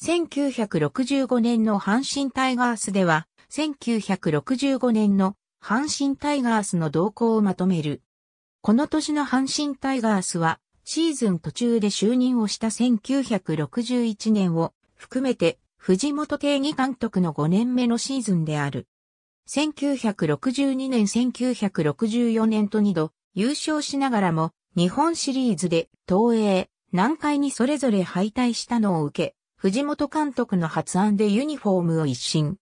1965年の阪神タイガースでは、1965年の阪神タイガースの動向をまとめる。この年の阪神タイガースは、シーズン途中で就任をした1961年を含めて、藤本定義監督の5年目のシーズンである。1962年1964年と2度優勝しながらも、日本シリーズで東映、南海にそれぞれ敗退したのを受け、藤本監督の発案でユニフォームを一新。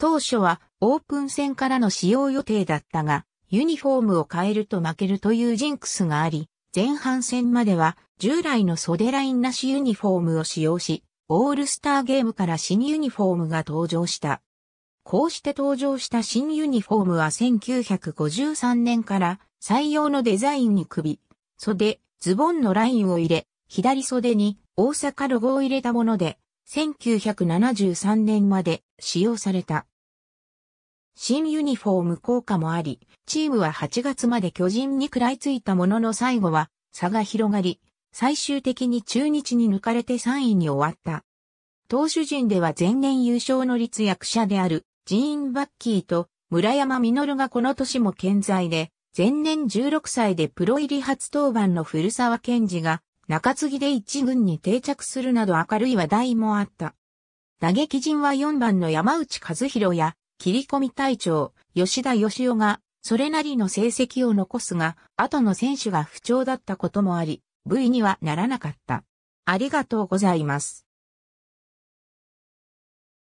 当初はオープン戦からの使用予定だったが、ユニフォームを変えると負けるというジンクスがあり、前半戦までは従来の袖ラインなしユニフォームを使用し、オールスターゲームから新ユニフォームが登場した。こうして登場した新ユニフォームは1953年から採用のデザインに首、袖、ズボンのラインを入れ、左袖に大阪ロゴを入れたもので、1973年まで使用された。新ユニフォーム効果もあり、チームは8月まで巨人に食らいついたものの最後は差が広がり、最終的に中日に抜かれて3位に終わった。投手陣では前年優勝の立役者であるジーン・バッキーと村山実がこの年も健在で、前年16歳でプロ入り初登板の古沢健二が中継ぎで一軍に定着するなど明るい話題もあった。打撃陣は4番の山内和弘や、切り込み隊長、吉田義雄が、それなりの成績を残すが、後の選手が不調だったこともあり、V にはならなかった。ありがとうございます。